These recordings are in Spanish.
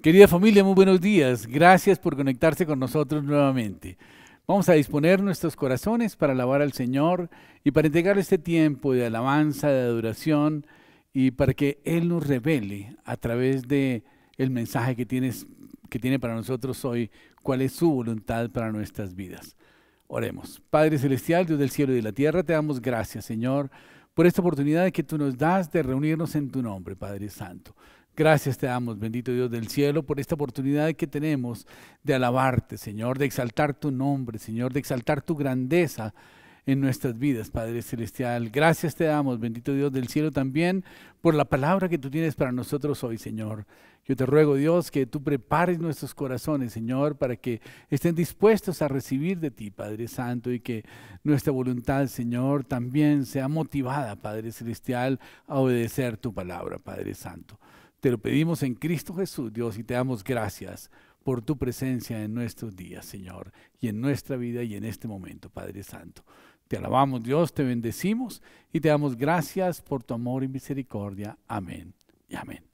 Querida familia, muy buenos días. Gracias por conectarse con nosotros nuevamente. Vamos a disponer nuestros corazones para alabar al Señor y para entregar este tiempo de alabanza, de adoración y para que Él nos revele a través de el mensaje que, tienes, que tiene para nosotros hoy, cuál es su voluntad para nuestras vidas. Oremos. Padre Celestial, Dios del cielo y de la tierra, te damos gracias, Señor, por esta oportunidad que tú nos das de reunirnos en tu nombre, Padre Santo. Gracias te damos, bendito Dios del cielo, por esta oportunidad que tenemos de alabarte, Señor, de exaltar tu nombre, Señor, de exaltar tu grandeza en nuestras vidas, Padre Celestial. Gracias te damos, bendito Dios del cielo, también por la palabra que tú tienes para nosotros hoy, Señor. Yo te ruego, Dios, que tú prepares nuestros corazones, Señor, para que estén dispuestos a recibir de ti, Padre Santo, y que nuestra voluntad, Señor, también sea motivada, Padre Celestial, a obedecer tu palabra, Padre Santo. Te lo pedimos en Cristo Jesús, Dios, y te damos gracias por tu presencia en nuestros días, Señor, y en nuestra vida y en este momento, Padre Santo. Te alabamos, Dios, te bendecimos y te damos gracias por tu amor y misericordia. Amén y amén.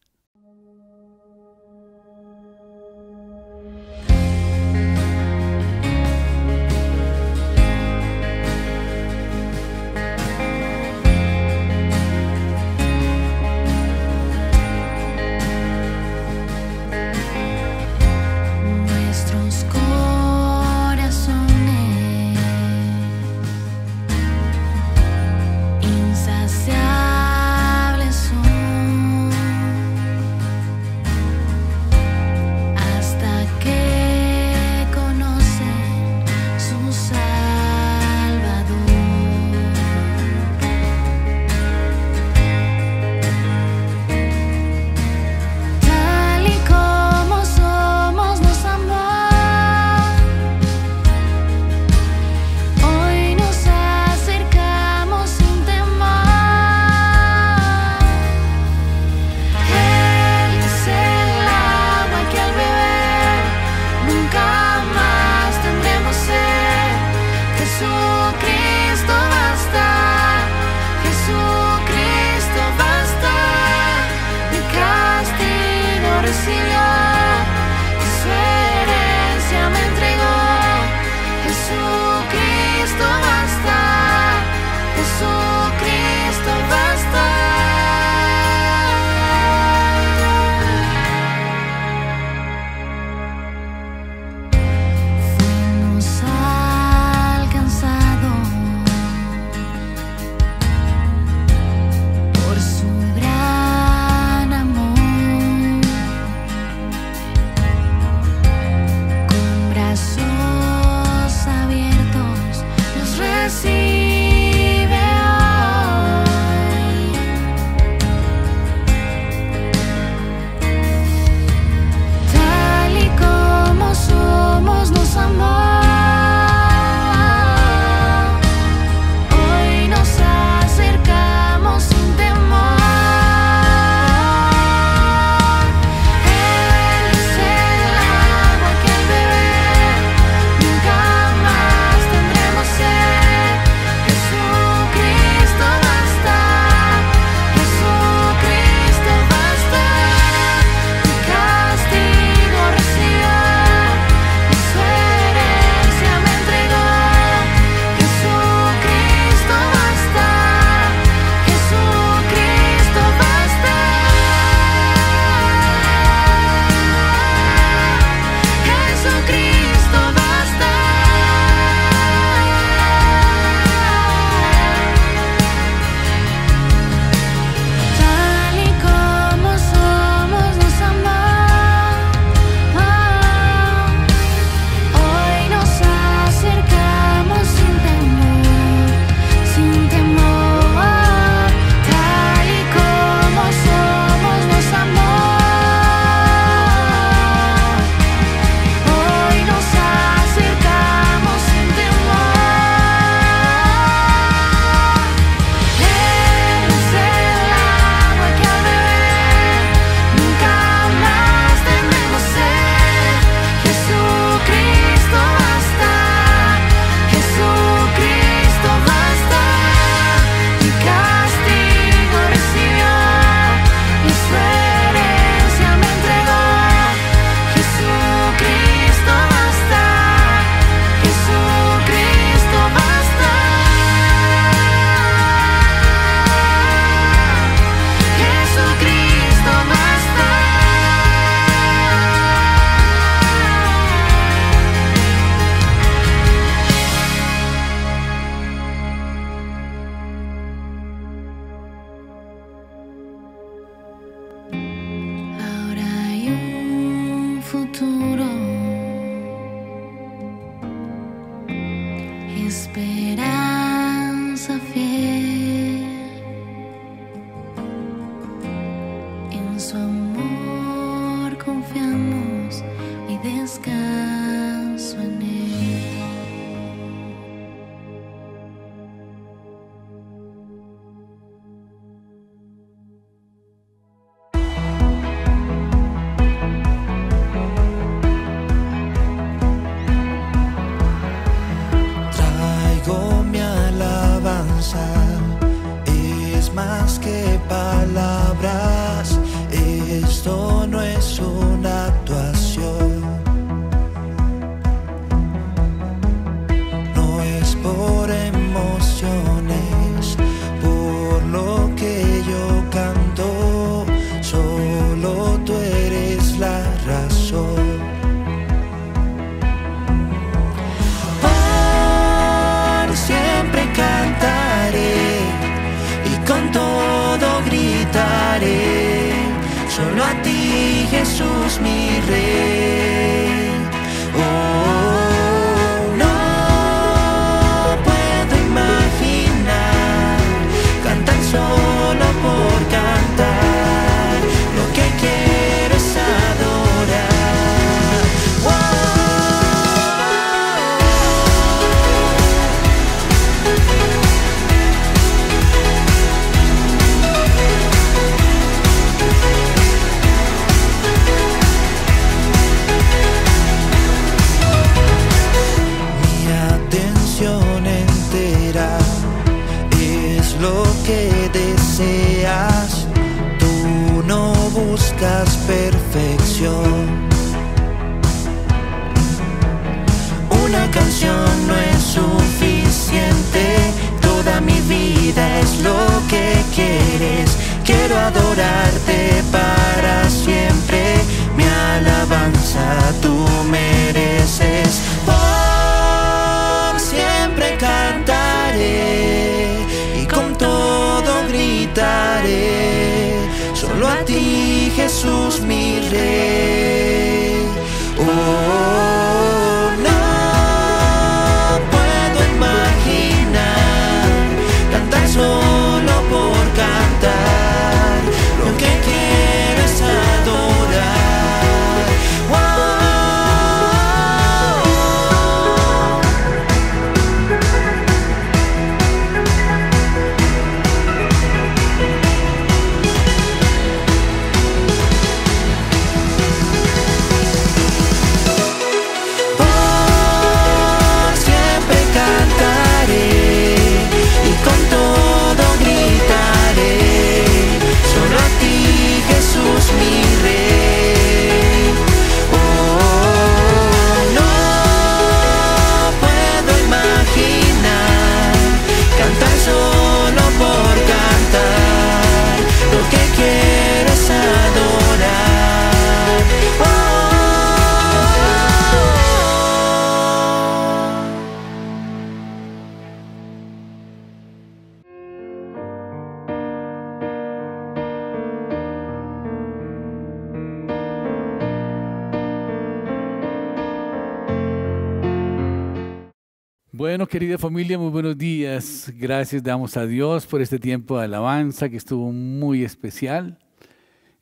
querida familia, muy buenos días. Gracias damos a Dios por este tiempo de alabanza que estuvo muy especial.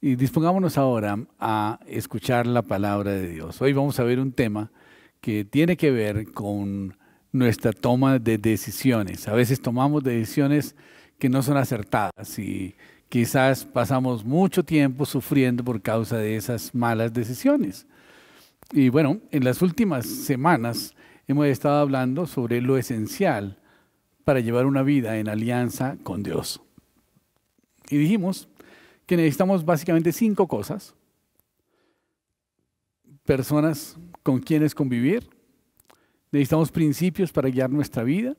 Y dispongámonos ahora a escuchar la palabra de Dios. Hoy vamos a ver un tema que tiene que ver con nuestra toma de decisiones. A veces tomamos decisiones que no son acertadas y quizás pasamos mucho tiempo sufriendo por causa de esas malas decisiones. Y bueno, en las últimas semanas hemos estado hablando sobre lo esencial para llevar una vida en alianza con Dios. Y dijimos que necesitamos básicamente cinco cosas. Personas con quienes convivir. Necesitamos principios para guiar nuestra vida.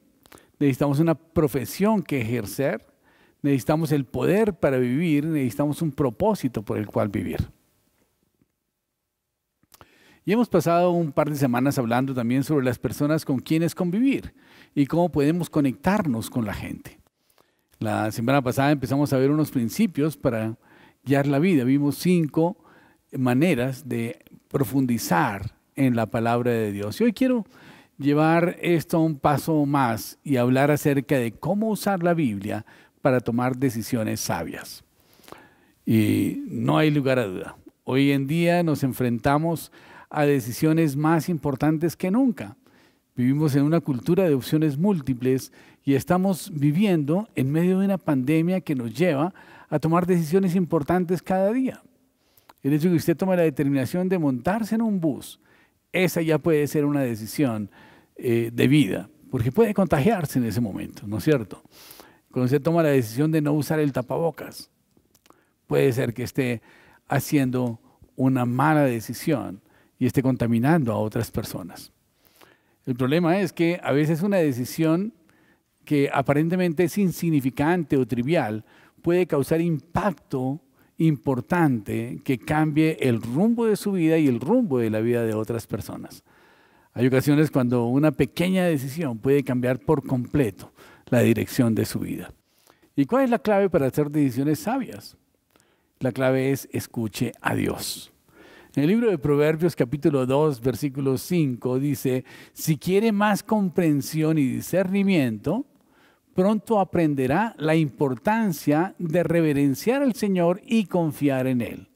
Necesitamos una profesión que ejercer. Necesitamos el poder para vivir. Necesitamos un propósito por el cual vivir. Y hemos pasado un par de semanas hablando también sobre las personas con quienes convivir y cómo podemos conectarnos con la gente. La semana pasada empezamos a ver unos principios para guiar la vida. Vimos cinco maneras de profundizar en la palabra de Dios. Y hoy quiero llevar esto a un paso más y hablar acerca de cómo usar la Biblia para tomar decisiones sabias. Y no hay lugar a duda. Hoy en día nos enfrentamos a decisiones más importantes que nunca. Vivimos en una cultura de opciones múltiples y estamos viviendo en medio de una pandemia que nos lleva a tomar decisiones importantes cada día. El hecho de que usted tome la determinación de montarse en un bus, esa ya puede ser una decisión eh, de vida, porque puede contagiarse en ese momento, ¿no es cierto? Cuando usted toma la decisión de no usar el tapabocas, puede ser que esté haciendo una mala decisión y esté contaminando a otras personas. El problema es que a veces una decisión que aparentemente es insignificante o trivial puede causar impacto importante que cambie el rumbo de su vida y el rumbo de la vida de otras personas. Hay ocasiones cuando una pequeña decisión puede cambiar por completo la dirección de su vida. ¿Y cuál es la clave para hacer decisiones sabias? La clave es escuche a Dios. En el libro de Proverbios capítulo 2, versículo 5 dice, si quiere más comprensión y discernimiento, pronto aprenderá la importancia de reverenciar al Señor y confiar en Él.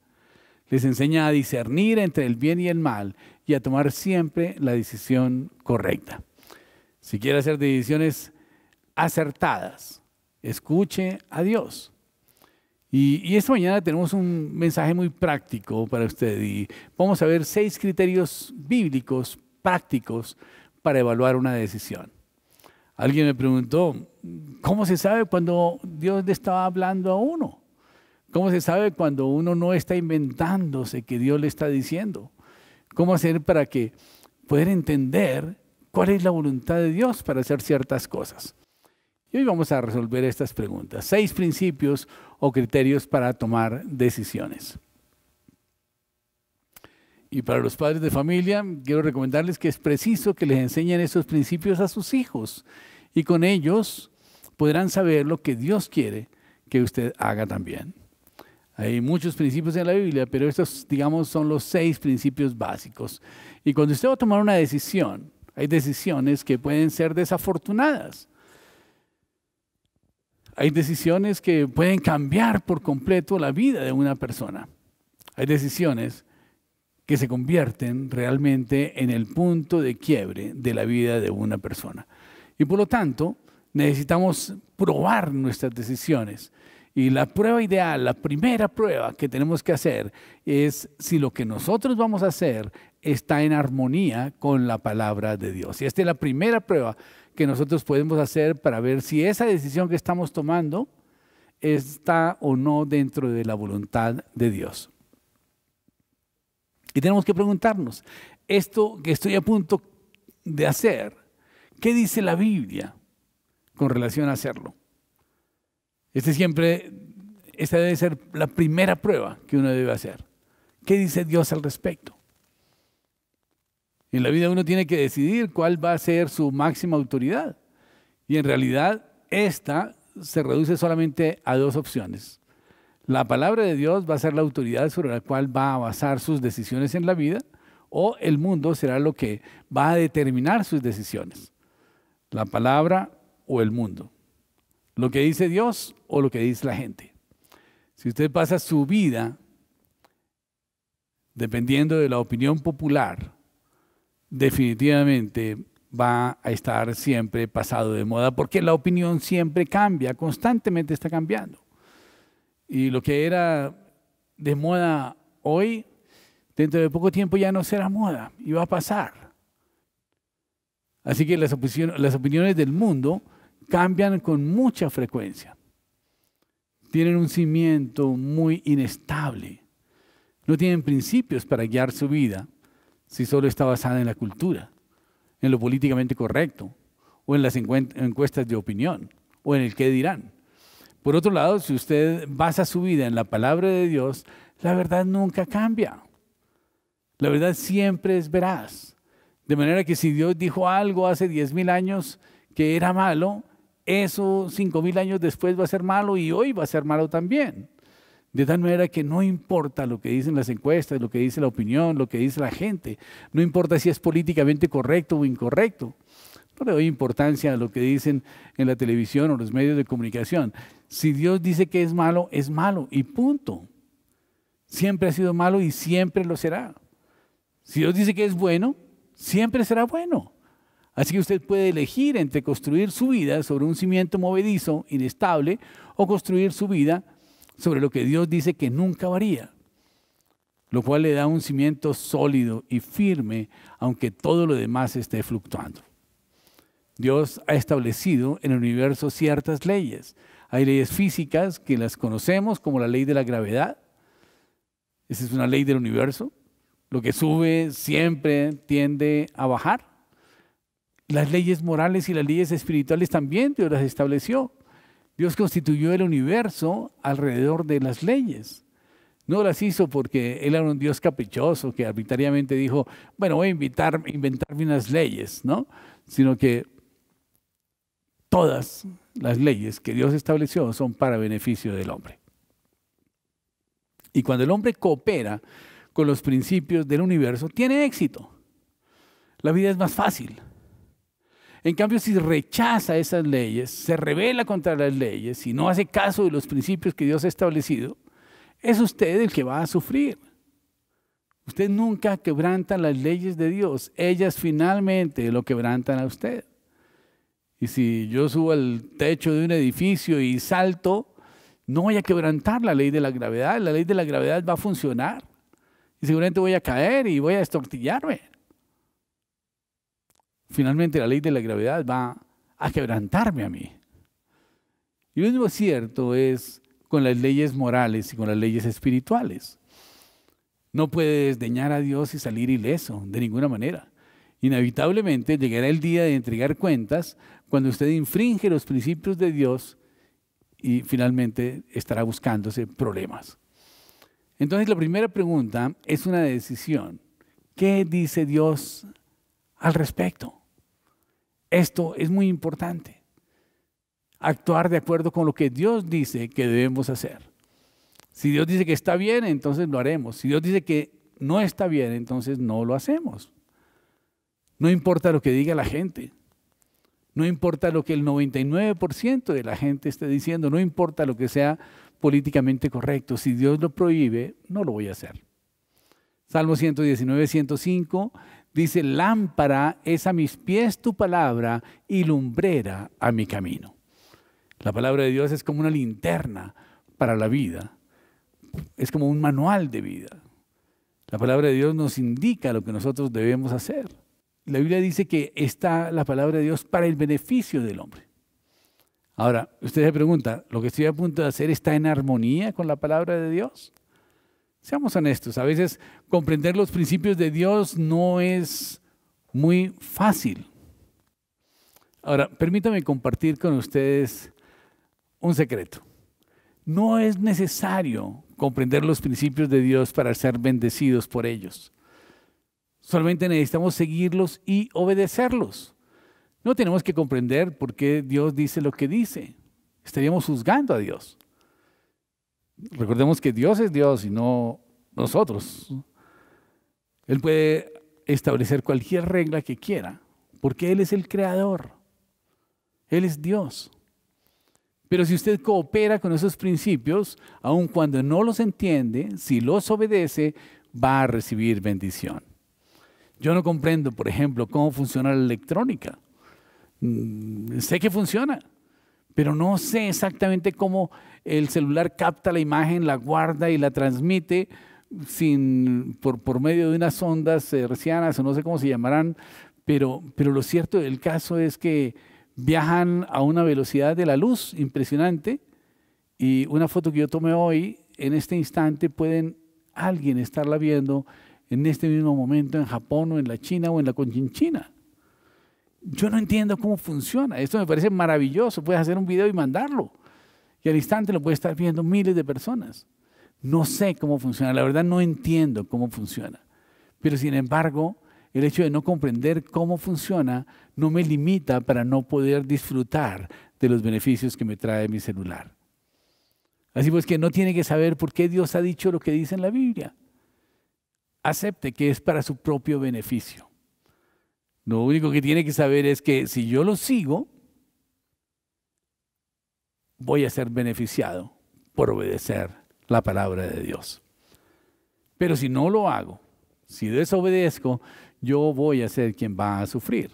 Les enseña a discernir entre el bien y el mal y a tomar siempre la decisión correcta. Si quiere hacer decisiones acertadas, escuche a Dios. Y, esta mañana tenemos un mensaje muy práctico para usted y vamos a ver seis criterios bíblicos prácticos para evaluar una decisión. Alguien me preguntó, ¿cómo se sabe cuando Dios le estaba hablando a uno? ¿Cómo se sabe cuando uno no está inventándose que Dios le está diciendo? ¿Cómo hacer para que poder entender cuál es la voluntad de Dios para hacer ciertas cosas? Y hoy vamos a resolver estas preguntas. Seis principios o criterios para tomar decisiones. Y para los padres de familia, quiero recomendarles que es preciso que les enseñen esos principios a sus hijos. Y con ellos podrán saber lo que Dios quiere que usted haga también. Hay muchos principios en la Biblia, pero estos, digamos, son los seis principios básicos. Y cuando usted va a tomar una decisión, hay decisiones que pueden ser desafortunadas. Hay decisiones que pueden cambiar por completo la vida de una persona. Hay decisiones que se convierten realmente en el punto de quiebre de la vida de una persona. Y por lo tanto, necesitamos probar nuestras decisiones. Y la prueba ideal, la primera prueba que tenemos que hacer es si lo que nosotros vamos a hacer está en armonía con la palabra de Dios. Y esta es la primera prueba que nosotros podemos hacer para ver si esa decisión que estamos tomando está o no dentro de la voluntad de Dios. Y tenemos que preguntarnos, esto que estoy a punto de hacer, ¿qué dice la Biblia con relación a hacerlo? Este siempre, esta debe ser la primera prueba que uno debe hacer. ¿Qué dice Dios al respecto? En la vida uno tiene que decidir cuál va a ser su máxima autoridad. Y en realidad esta se reduce solamente a dos opciones. La palabra de Dios va a ser la autoridad sobre la cual va a basar sus decisiones en la vida o el mundo será lo que va a determinar sus decisiones. La palabra o el mundo. Lo que dice Dios o lo que dice la gente. Si usted pasa su vida dependiendo de la opinión popular, definitivamente va a estar siempre pasado de moda porque la opinión siempre cambia, constantemente está cambiando. Y lo que era de moda hoy, dentro de poco tiempo ya no será moda y va a pasar. Así que las, las opiniones del mundo cambian con mucha frecuencia. Tienen un cimiento muy inestable. No tienen principios para guiar su vida si solo está basada en la cultura, en lo políticamente correcto, o en las encuestas de opinión, o en el qué dirán. Por otro lado, si usted basa su vida en la palabra de Dios, la verdad nunca cambia. La verdad siempre es veraz. De manera que si Dios dijo algo hace 10.000 años que era malo, eso 5.000 años después va a ser malo y hoy va a ser malo también. De tal manera que no importa lo que dicen las encuestas, lo que dice la opinión, lo que dice la gente, no importa si es políticamente correcto o incorrecto. No le doy importancia a lo que dicen en la televisión o los medios de comunicación. Si Dios dice que es malo, es malo y punto. Siempre ha sido malo y siempre lo será. Si Dios dice que es bueno, siempre será bueno. Así que usted puede elegir entre construir su vida sobre un cimiento movedizo, inestable, o construir su vida sobre lo que Dios dice que nunca varía, lo cual le da un cimiento sólido y firme, aunque todo lo demás esté fluctuando. Dios ha establecido en el universo ciertas leyes. Hay leyes físicas que las conocemos como la ley de la gravedad. Esa es una ley del universo. Lo que sube siempre tiende a bajar. Las leyes morales y las leyes espirituales también Dios las estableció. Dios constituyó el universo alrededor de las leyes. No las hizo porque él era un Dios caprichoso que arbitrariamente dijo, bueno, voy a inventarme unas leyes, ¿no? Sino que todas las leyes que Dios estableció son para beneficio del hombre. Y cuando el hombre coopera con los principios del universo, tiene éxito. La vida es más fácil. En cambio, si rechaza esas leyes, se revela contra las leyes y no hace caso de los principios que Dios ha establecido, es usted el que va a sufrir. Usted nunca quebranta las leyes de Dios, ellas finalmente lo quebrantan a usted. Y si yo subo al techo de un edificio y salto, no voy a quebrantar la ley de la gravedad, la ley de la gravedad va a funcionar. Y seguramente voy a caer y voy a estortillarme. Finalmente la ley de la gravedad va a quebrantarme a mí. Y lo mismo cierto es con las leyes morales y con las leyes espirituales. No puede desdeñar a Dios y salir ileso, de ninguna manera. Inevitablemente llegará el día de entregar cuentas cuando usted infringe los principios de Dios y finalmente estará buscándose problemas. Entonces la primera pregunta es una decisión. ¿Qué dice Dios al respecto? Esto es muy importante. Actuar de acuerdo con lo que Dios dice que debemos hacer. Si Dios dice que está bien, entonces lo haremos. Si Dios dice que no está bien, entonces no lo hacemos. No importa lo que diga la gente. No importa lo que el 99% de la gente esté diciendo. No importa lo que sea políticamente correcto. Si Dios lo prohíbe, no lo voy a hacer. Salmo 119, 105. Dice, lámpara es a mis pies tu palabra y lumbrera a mi camino. La palabra de Dios es como una linterna para la vida, es como un manual de vida. La palabra de Dios nos indica lo que nosotros debemos hacer. La Biblia dice que está la palabra de Dios para el beneficio del hombre. Ahora, usted se pregunta, ¿lo que estoy a punto de hacer está en armonía con la palabra de Dios? Seamos honestos, a veces comprender los principios de Dios no es muy fácil. Ahora, permítame compartir con ustedes un secreto. No es necesario comprender los principios de Dios para ser bendecidos por ellos. Solamente necesitamos seguirlos y obedecerlos. No tenemos que comprender por qué Dios dice lo que dice. Estaríamos juzgando a Dios. Recordemos que Dios es Dios y no nosotros. Él puede establecer cualquier regla que quiera, porque Él es el creador. Él es Dios. Pero si usted coopera con esos principios, aun cuando no los entiende, si los obedece, va a recibir bendición. Yo no comprendo, por ejemplo, cómo funciona la electrónica. Mm, sé que funciona, pero no sé exactamente cómo el celular capta la imagen, la guarda y la transmite sin, por, por medio de unas ondas hercianas eh, o no sé cómo se llamarán, pero, pero lo cierto del caso es que viajan a una velocidad de la luz impresionante y una foto que yo tomé hoy, en este instante pueden alguien estarla viendo en este mismo momento en Japón o en la China o en la Conchinchina. Yo no entiendo cómo funciona. Esto me parece maravilloso. Puedes hacer un video y mandarlo. Y al instante lo puede estar viendo miles de personas. No sé cómo funciona. La verdad no entiendo cómo funciona. Pero sin embargo, el hecho de no comprender cómo funciona no me limita para no poder disfrutar de los beneficios que me trae mi celular. Así pues que no tiene que saber por qué Dios ha dicho lo que dice en la Biblia. Acepte que es para su propio beneficio. Lo único que tiene que saber es que si yo lo sigo, voy a ser beneficiado por obedecer la palabra de Dios. Pero si no lo hago, si desobedezco, yo voy a ser quien va a sufrir.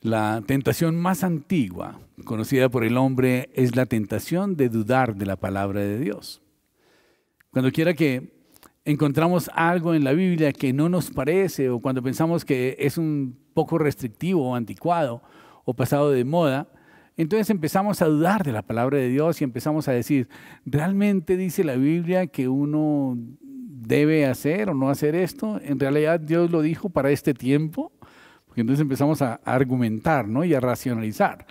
La tentación más antigua conocida por el hombre es la tentación de dudar de la palabra de Dios. Cuando quiera que encontramos algo en la Biblia que no nos parece o cuando pensamos que es un poco restrictivo o anticuado o pasado de moda, entonces empezamos a dudar de la palabra de Dios y empezamos a decir, ¿realmente dice la Biblia que uno debe hacer o no hacer esto? ¿En realidad Dios lo dijo para este tiempo? Porque entonces empezamos a argumentar ¿no? y a racionalizar.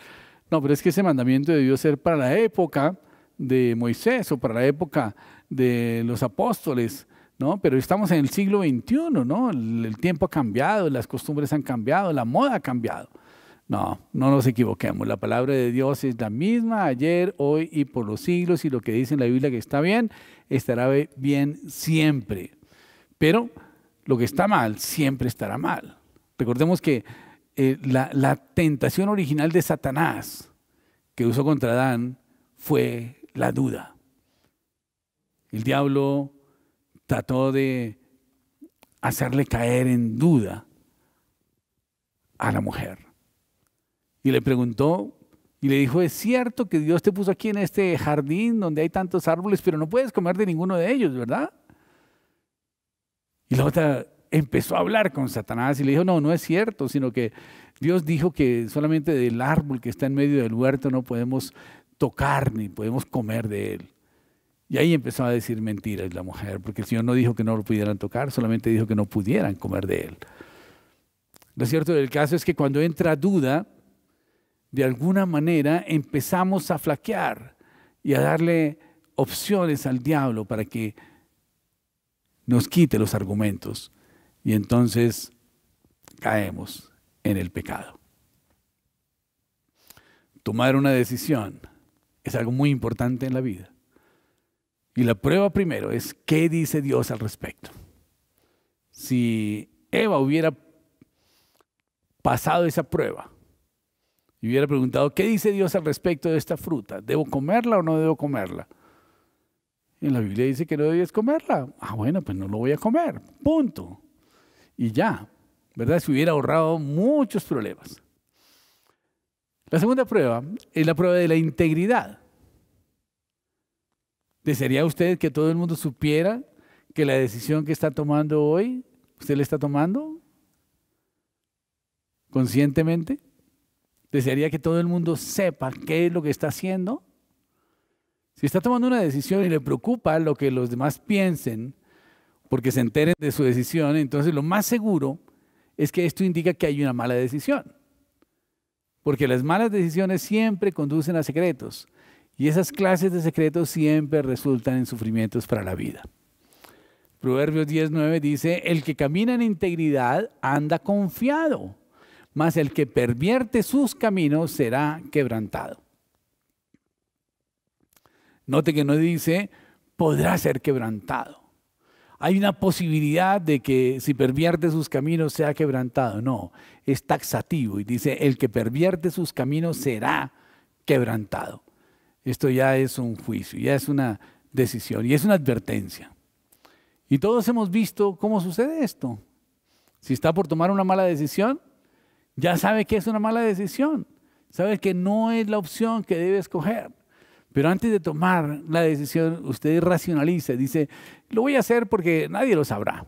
No, pero es que ese mandamiento debió ser para la época de Moisés o para la época de los apóstoles ¿no? Pero estamos en el siglo XXI, ¿no? El, tiempo ha cambiado, las costumbres han cambiado, la moda ha cambiado. No, no nos equivoquemos. La palabra de Dios es la misma ayer, hoy y por los siglos. Y lo que dice en la Biblia que está bien, estará bien siempre. Pero lo que está mal, siempre estará mal. Recordemos que eh, la, la tentación original de Satanás que usó contra Adán fue la duda. El diablo trató de hacerle caer en duda a la mujer. Y le preguntó y le dijo, es cierto que Dios te puso aquí en este jardín donde hay tantos árboles, pero no puedes comer de ninguno de ellos, ¿verdad? Y la otra empezó a hablar con Satanás y le dijo, no, no es cierto, sino que Dios dijo que solamente del árbol que está en medio del huerto no podemos tocar ni podemos comer de él. Y ahí empezó a decir mentiras la mujer, porque el Señor no dijo que no lo pudieran tocar, solamente dijo que no pudieran comer de él. Lo cierto del caso es que cuando entra duda, de alguna manera empezamos a flaquear y a darle opciones al diablo para que nos quite los argumentos. Y entonces caemos en el pecado. Tomar una decisión es algo muy importante en la vida. Y la prueba primero es qué dice Dios al respecto. Si Eva hubiera pasado esa prueba y hubiera preguntado, ¿qué dice Dios al respecto de esta fruta? ¿Debo comerla o no debo comerla? En la Biblia dice que no debes comerla. Ah, bueno, pues no lo voy a comer. Punto. Y ya, ¿verdad? Se hubiera ahorrado muchos problemas. La segunda prueba es la prueba de la integridad. ¿Desearía usted que todo el mundo supiera que la decisión que está tomando hoy, usted la está tomando conscientemente? ¿Desearía que todo el mundo sepa qué es lo que está haciendo? Si está tomando una decisión y le preocupa lo que los demás piensen, porque se enteren de su decisión, entonces lo más seguro es que esto indica que hay una mala decisión. Porque las malas decisiones siempre conducen a secretos. Y esas clases de secretos siempre resultan en sufrimientos para la vida. Proverbios 19 dice, el que camina en integridad anda confiado, mas el que pervierte sus caminos será quebrantado. Note que no dice, podrá ser quebrantado. Hay una posibilidad de que si pervierte sus caminos sea quebrantado. No, es taxativo y dice, el que pervierte sus caminos será quebrantado. Esto ya es un juicio, ya es una decisión y es una advertencia. Y todos hemos visto cómo sucede esto. Si está por tomar una mala decisión, ya sabe que es una mala decisión, sabe que no es la opción que debe escoger. Pero antes de tomar la decisión, usted racionaliza, dice, lo voy a hacer porque nadie lo sabrá.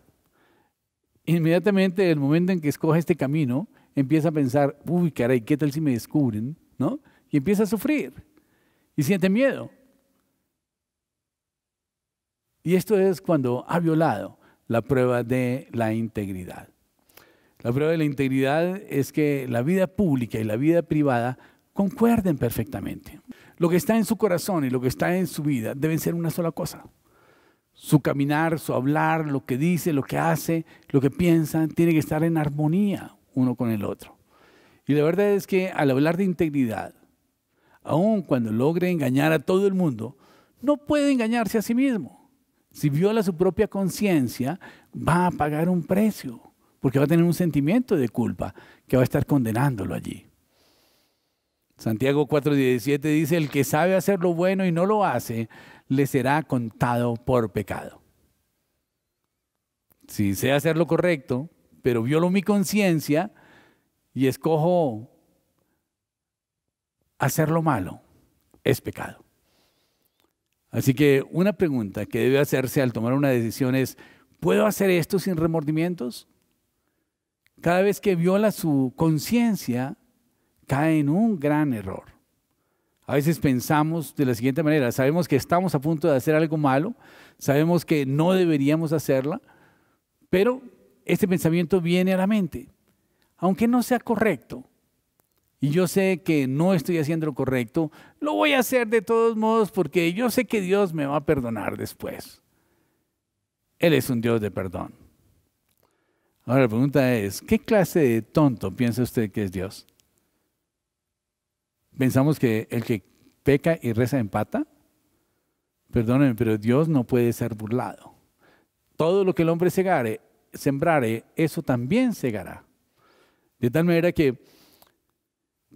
Inmediatamente, en el momento en que escoge este camino, empieza a pensar, uy, caray, ¿qué tal si me descubren? ¿No? Y empieza a sufrir y siente miedo. Y esto es cuando ha violado la prueba de la integridad. La prueba de la integridad es que la vida pública y la vida privada concuerden perfectamente. Lo que está en su corazón y lo que está en su vida deben ser una sola cosa. Su caminar, su hablar, lo que dice, lo que hace, lo que piensa, tiene que estar en armonía uno con el otro. Y la verdad es que al hablar de integridad, aun cuando logre engañar a todo el mundo, no puede engañarse a sí mismo. Si viola su propia conciencia, va a pagar un precio, porque va a tener un sentimiento de culpa que va a estar condenándolo allí. Santiago 4:17 dice, el que sabe hacer lo bueno y no lo hace, le será contado por pecado. Si sé hacer lo correcto, pero violo mi conciencia y escojo hacer lo malo es pecado. Así que una pregunta que debe hacerse al tomar una decisión es, ¿puedo hacer esto sin remordimientos? Cada vez que viola su conciencia, cae en un gran error. A veces pensamos de la siguiente manera, sabemos que estamos a punto de hacer algo malo, sabemos que no deberíamos hacerla, pero este pensamiento viene a la mente, aunque no sea correcto, y yo sé que no estoy haciendo lo correcto, lo voy a hacer de todos modos porque yo sé que Dios me va a perdonar después. Él es un Dios de perdón. Ahora la pregunta es, ¿qué clase de tonto piensa usted que es Dios? ¿Pensamos que el que peca y reza empata? Perdónenme, pero Dios no puede ser burlado. Todo lo que el hombre segare, sembrare, eso también segará. De tal manera que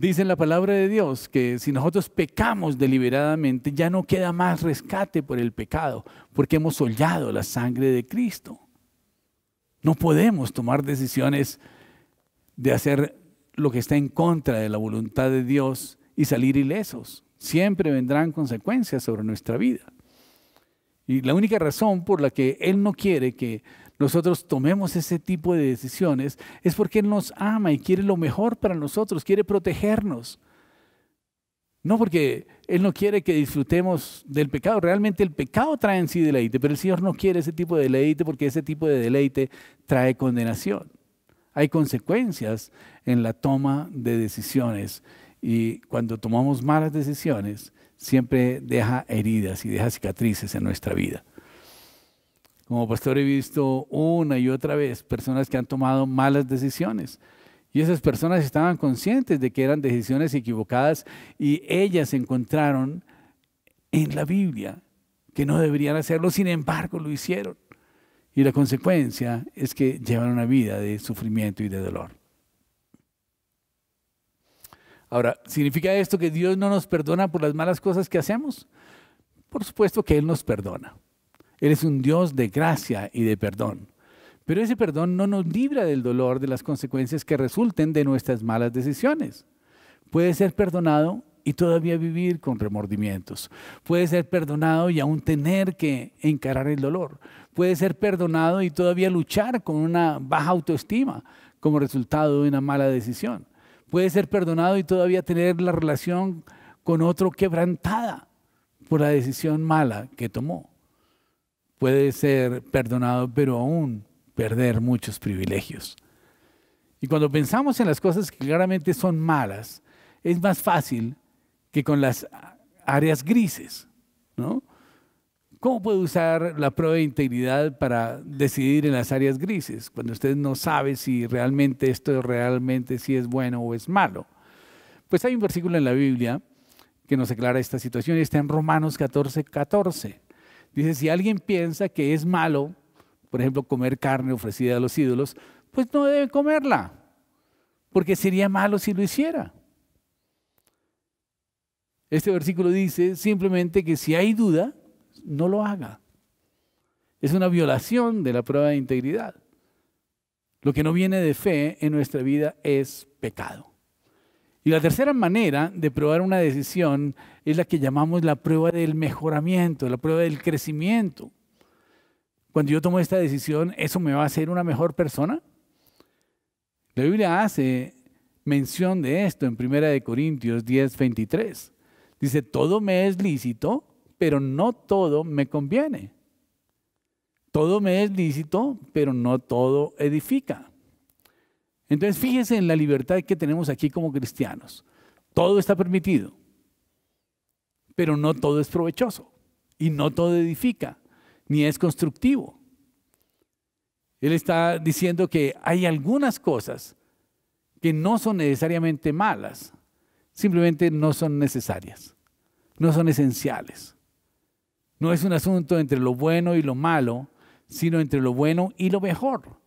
Dice la palabra de Dios que si nosotros pecamos deliberadamente, ya no queda más rescate por el pecado, porque hemos hollado la sangre de Cristo. No podemos tomar decisiones de hacer lo que está en contra de la voluntad de Dios y salir ilesos. Siempre vendrán consecuencias sobre nuestra vida. Y la única razón por la que Él no quiere que nosotros tomemos ese tipo de decisiones, es porque Él nos ama y quiere lo mejor para nosotros, quiere protegernos. No porque Él no quiere que disfrutemos del pecado. Realmente el pecado trae en sí deleite, pero el Señor no quiere ese tipo de deleite porque ese tipo de deleite trae condenación. Hay consecuencias en la toma de decisiones y cuando tomamos malas decisiones siempre deja heridas y deja cicatrices en nuestra vida. Como pastor he visto una y otra vez personas que han tomado malas decisiones. Y esas personas estaban conscientes de que eran decisiones equivocadas y ellas encontraron en la Biblia que no deberían hacerlo, sin embargo lo hicieron. Y la consecuencia es que llevan una vida de sufrimiento y de dolor. Ahora, ¿significa esto que Dios no nos perdona por las malas cosas que hacemos? Por supuesto que Él nos perdona. Él es un Dios de gracia y de perdón. Pero ese perdón no nos libra del dolor de las consecuencias que resulten de nuestras malas decisiones. Puede ser perdonado y todavía vivir con remordimientos. Puede ser perdonado y aún tener que encarar el dolor. Puede ser perdonado y todavía luchar con una baja autoestima como resultado de una mala decisión. Puede ser perdonado y todavía tener la relación con otro quebrantada por la decisión mala que tomó puede ser perdonado, pero aún perder muchos privilegios. Y cuando pensamos en las cosas que claramente son malas, es más fácil que con las áreas grises, ¿Cómo puede usar la prueba de integridad para decidir en las áreas grises, cuando usted no sabe si realmente esto realmente si es bueno o es malo? Pues hay un versículo en la Biblia que nos aclara esta situación y está en Romanos 14, 14. Dice, si alguien piensa que es malo, por ejemplo, comer carne ofrecida a los ídolos, pues no debe comerla, porque sería malo si lo hiciera. Este versículo dice simplemente que si hay duda, no lo haga. Es una violación de la prueba de integridad. Lo que no viene de fe en nuestra vida es pecado. Y la tercera manera de probar una decisión es la que llamamos la prueba del mejoramiento, la prueba del crecimiento. Cuando yo tomo esta decisión, ¿eso me va a hacer una mejor persona? La Biblia hace mención de esto en 1 Corintios 10, 23. Dice, todo me es lícito, pero no todo me conviene. Todo me es lícito, pero no todo edifica. Entonces fíjense en la libertad que tenemos aquí como cristianos. Todo está permitido, pero no todo es provechoso y no todo edifica, ni es constructivo. Él está diciendo que hay algunas cosas que no son necesariamente malas, simplemente no son necesarias, no son esenciales. No es un asunto entre lo bueno y lo malo, sino entre lo bueno y lo mejor.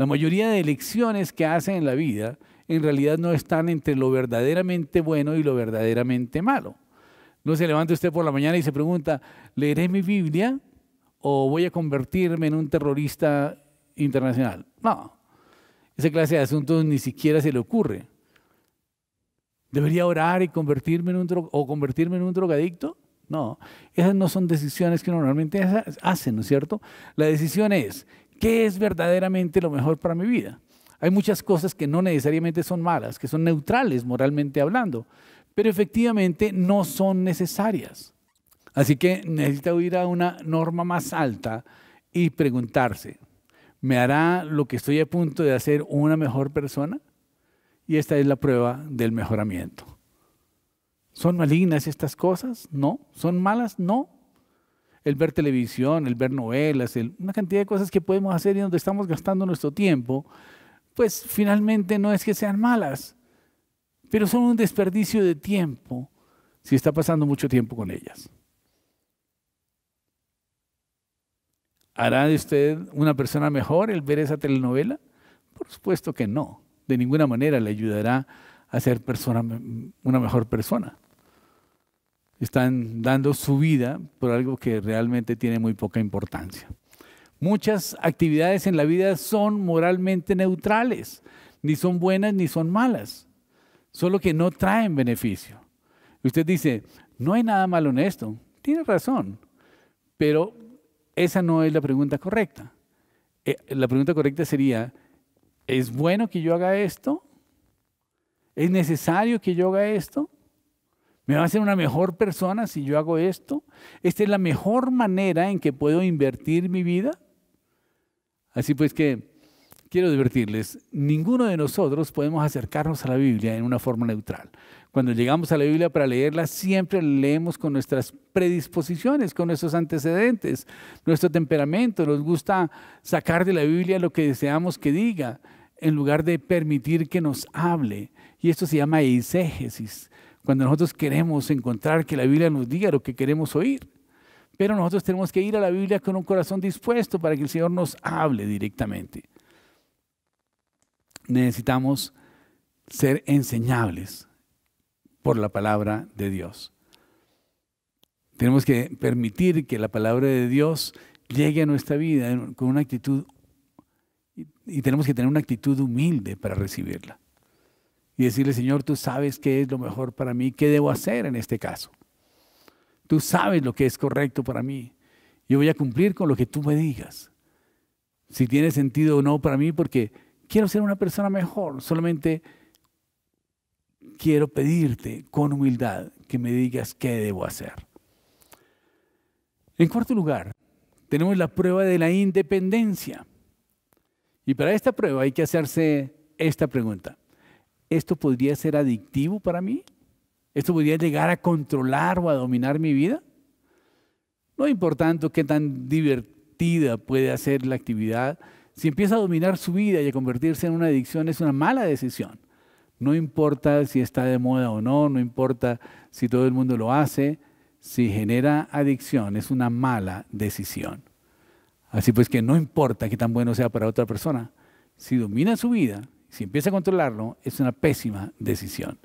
La mayoría de elecciones que hacen en la vida en realidad no están entre lo verdaderamente bueno y lo verdaderamente malo. No se levanta usted por la mañana y se pregunta, ¿leeré mi Biblia o voy a convertirme en un terrorista internacional? No, esa clase de asuntos ni siquiera se le ocurre. ¿Debería orar y convertirme en un o convertirme en un drogadicto? No, esas no son decisiones que normalmente hacen, ¿no es cierto? La decisión es, ¿Qué es verdaderamente lo mejor para mi vida? Hay muchas cosas que no necesariamente son malas, que son neutrales moralmente hablando, pero efectivamente no son necesarias. Así que necesita ir a una norma más alta y preguntarse, ¿me hará lo que estoy a punto de hacer una mejor persona? Y esta es la prueba del mejoramiento. ¿Son malignas estas cosas? No. ¿Son malas? No el ver televisión, el ver novelas, el, una cantidad de cosas que podemos hacer y donde estamos gastando nuestro tiempo, pues finalmente no es que sean malas, pero son un desperdicio de tiempo si está pasando mucho tiempo con ellas. ¿Hará de usted una persona mejor el ver esa telenovela? Por supuesto que no. De ninguna manera le ayudará a ser persona, una mejor persona están dando su vida por algo que realmente tiene muy poca importancia. Muchas actividades en la vida son moralmente neutrales, ni son buenas ni son malas, solo que no traen beneficio. Usted dice, no hay nada malo en esto, tiene razón, pero esa no es la pregunta correcta. Eh, la pregunta correcta sería, ¿es bueno que yo haga esto? ¿Es necesario que yo haga esto? ¿Me va a hacer una mejor persona si yo hago esto? ¿Esta es la mejor manera en que puedo invertir mi vida? Así pues que quiero divertirles, ninguno de nosotros podemos acercarnos a la Biblia en una forma neutral. Cuando llegamos a la Biblia para leerla, siempre leemos con nuestras predisposiciones, con nuestros antecedentes, nuestro temperamento. Nos gusta sacar de la Biblia lo que deseamos que diga, en lugar de permitir que nos hable. Y esto se llama eisegesis cuando nosotros queremos encontrar que la Biblia nos diga lo que queremos oír. Pero nosotros tenemos que ir a la Biblia con un corazón dispuesto para que el Señor nos hable directamente. Necesitamos ser enseñables por la palabra de Dios. Tenemos que permitir que la palabra de Dios llegue a nuestra vida con una actitud y tenemos que tener una actitud humilde para recibirla y decirle, Señor, tú sabes qué es lo mejor para mí, qué debo hacer en este caso. Tú sabes lo que es correcto para mí. Yo voy a cumplir con lo que tú me digas. Si tiene sentido o no para mí, porque quiero ser una persona mejor. Solamente quiero pedirte con humildad que me digas qué debo hacer. En cuarto lugar, tenemos la prueba de la independencia. Y para esta prueba hay que hacerse esta pregunta. ¿esto podría ser adictivo para mí? ¿Esto podría llegar a controlar o a dominar mi vida? No importa qué tan divertida puede ser la actividad, si empieza a dominar su vida y a convertirse en una adicción es una mala decisión. No importa si está de moda o no, no importa si todo el mundo lo hace, si genera adicción es una mala decisión. Así pues que no importa qué tan bueno sea para otra persona, si domina su vida si empieza a controlarlo, es una pésima decisión.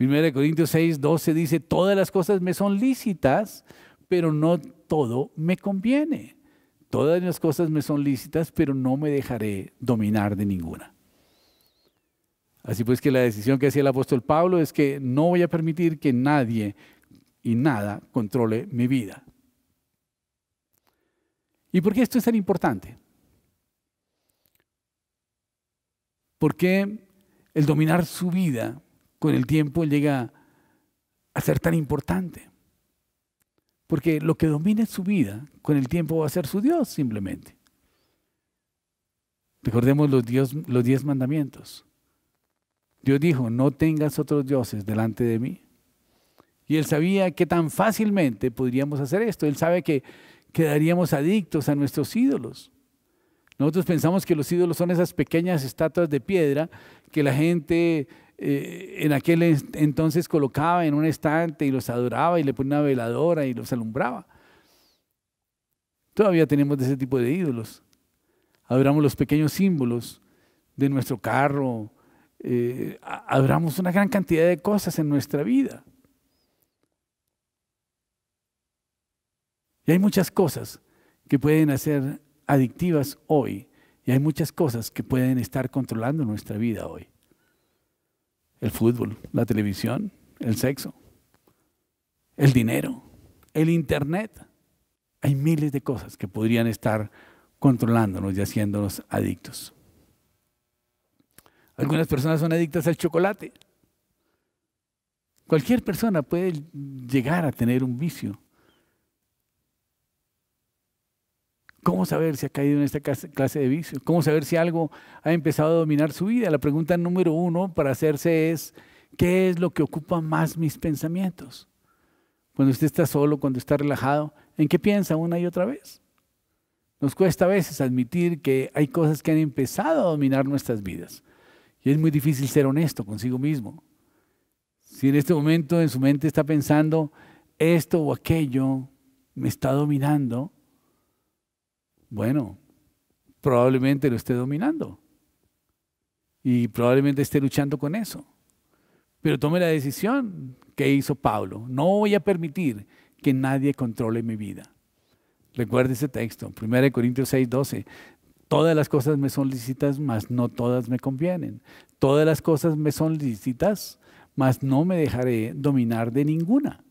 1 Corintios 6, 12 dice, todas las cosas me son lícitas, pero no todo me conviene. Todas las cosas me son lícitas, pero no me dejaré dominar de ninguna. Así pues que la decisión que hacía el apóstol Pablo es que no voy a permitir que nadie y nada controle mi vida. ¿Y por qué esto es tan importante? ¿Por qué el dominar su vida con el tiempo llega a ser tan importante? Porque lo que domine su vida con el tiempo va a ser su Dios simplemente. Recordemos los, los diez mandamientos. Dios dijo, no tengas otros dioses delante de mí. Y él sabía que tan fácilmente podríamos hacer esto. Él sabe que quedaríamos adictos a nuestros ídolos. Nosotros pensamos que los ídolos son esas pequeñas estatuas de piedra que la gente eh, en aquel entonces colocaba en un estante y los adoraba y le ponía una veladora y los alumbraba. Todavía tenemos ese tipo de ídolos. Adoramos los pequeños símbolos de nuestro carro, eh, adoramos una gran cantidad de cosas en nuestra vida. Y hay muchas cosas que pueden hacer adictivas hoy y hay muchas cosas que pueden estar controlando nuestra vida hoy. El fútbol, la televisión, el sexo, el dinero, el internet. Hay miles de cosas que podrían estar controlándonos y haciéndonos adictos. Algunas personas son adictas al chocolate. Cualquier persona puede llegar a tener un vicio ¿Cómo saber si ha caído en esta clase de vicio? ¿Cómo saber si algo ha empezado a dominar su vida? La pregunta número uno para hacerse es, ¿qué es lo que ocupa más mis pensamientos? Cuando usted está solo, cuando está relajado, ¿en qué piensa una y otra vez? Nos cuesta a veces admitir que hay cosas que han empezado a dominar nuestras vidas. Y es muy difícil ser honesto consigo mismo. Si en este momento en su mente está pensando, esto o aquello me está dominando, bueno, probablemente lo esté dominando y probablemente esté luchando con eso. Pero tome la decisión que hizo Pablo. No voy a permitir que nadie controle mi vida. Recuerde ese texto, 1 Corintios 6, 12. Todas las cosas me son lícitas, mas no todas me convienen. Todas las cosas me son lícitas, mas no me dejaré dominar de ninguna.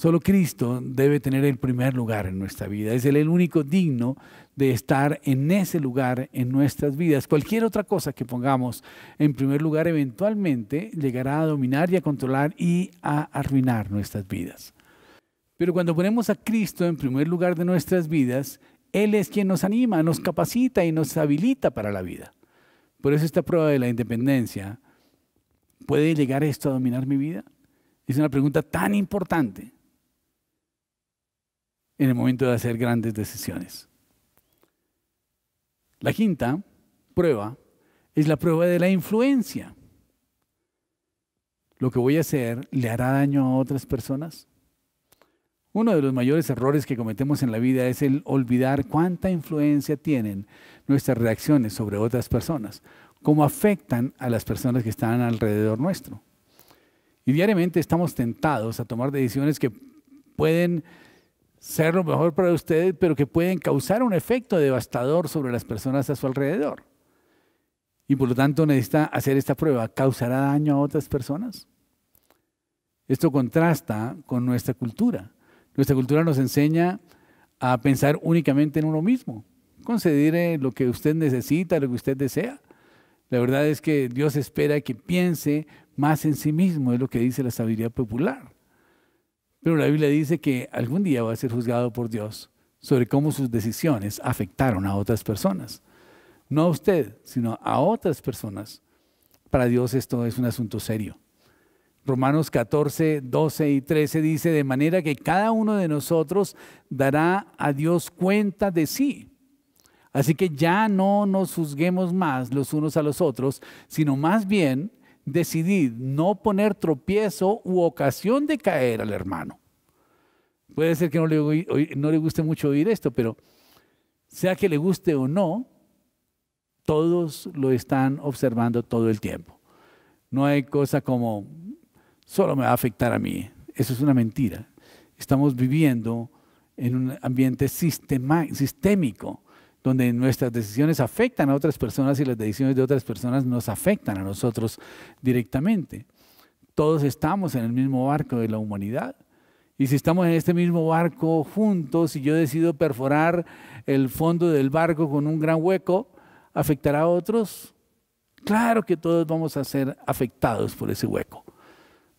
Solo Cristo debe tener el primer lugar en nuestra vida. Es Él el único digno de estar en ese lugar en nuestras vidas. Cualquier otra cosa que pongamos en primer lugar eventualmente llegará a dominar y a controlar y a arruinar nuestras vidas. Pero cuando ponemos a Cristo en primer lugar de nuestras vidas, Él es quien nos anima, nos capacita y nos habilita para la vida. Por eso esta prueba de la independencia, ¿puede llegar esto a dominar mi vida? Es una pregunta tan importante en el momento de hacer grandes decisiones. La quinta prueba es la prueba de la influencia. ¿Lo que voy a hacer le hará daño a otras personas? Uno de los mayores errores que cometemos en la vida es el olvidar cuánta influencia tienen nuestras reacciones sobre otras personas, cómo afectan a las personas que están alrededor nuestro. Y diariamente estamos tentados a tomar decisiones que pueden ser lo mejor para usted pero que pueden causar un efecto devastador sobre las personas a su alrededor. Y por lo tanto necesita hacer esta prueba. ¿Causará daño a otras personas? Esto contrasta con nuestra cultura. Nuestra cultura nos enseña a pensar únicamente en uno mismo, Concedir eh, lo que usted necesita, lo que usted desea. La verdad es que Dios espera que piense más en sí mismo, es lo que dice la sabiduría popular. Pero la Biblia dice que algún día va a ser juzgado por Dios sobre cómo sus decisiones afectaron a otras personas. No a usted, sino a otras personas. Para Dios esto es un asunto serio. Romanos 14, 12 y 13 dice, de manera que cada uno de nosotros dará a Dios cuenta de sí. Así que ya no nos juzguemos más los unos a los otros, sino más bien decidid no poner tropiezo u ocasión de caer al hermano. Puede ser que no le, guste mucho oír esto, pero sea que le guste o no, todos lo están observando todo el tiempo. No hay cosa como, solo me va a afectar a mí. Eso es una mentira. Estamos viviendo en un ambiente sistémico donde nuestras decisiones afectan a otras personas y las decisiones de otras personas nos afectan a nosotros directamente. Todos estamos en el mismo barco de la humanidad. Y si estamos en este mismo barco juntos y yo decido perforar el fondo del barco con un gran hueco, ¿afectará a otros? Claro que todos vamos a ser afectados por ese hueco.